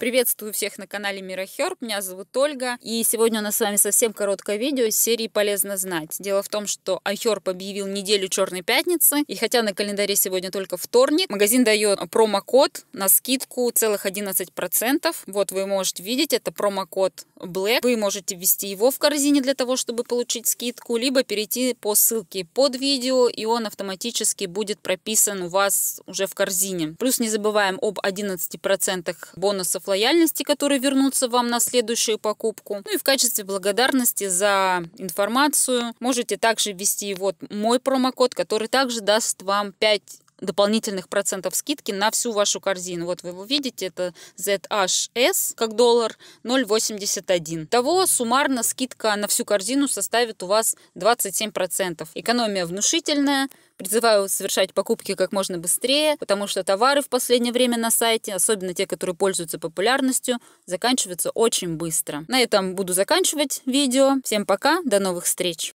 Приветствую всех на канале Мирохерб. Меня зовут Ольга. И сегодня у нас с вами совсем короткое видео из серии «Полезно знать». Дело в том, что Ахерб объявил неделю Черной Пятницы. И хотя на календаре сегодня только вторник, магазин дает промокод на скидку целых 11%. Вот вы можете видеть, это промокод Black. Вы можете ввести его в корзине для того, чтобы получить скидку, либо перейти по ссылке под видео, и он автоматически будет прописан у вас уже в корзине. Плюс не забываем об 11% бонусов лояльности, которые вернутся вам на следующую покупку. Ну и в качестве благодарности за информацию можете также ввести вот мой промокод, который также даст вам 5 дополнительных процентов скидки на всю вашу корзину. Вот вы его видите, это ZHS как доллар 0,81. Того суммарно скидка на всю корзину составит у вас 27%. Экономия внушительная, Призываю совершать покупки как можно быстрее, потому что товары в последнее время на сайте, особенно те, которые пользуются популярностью, заканчиваются очень быстро. На этом буду заканчивать видео. Всем пока, до новых встреч!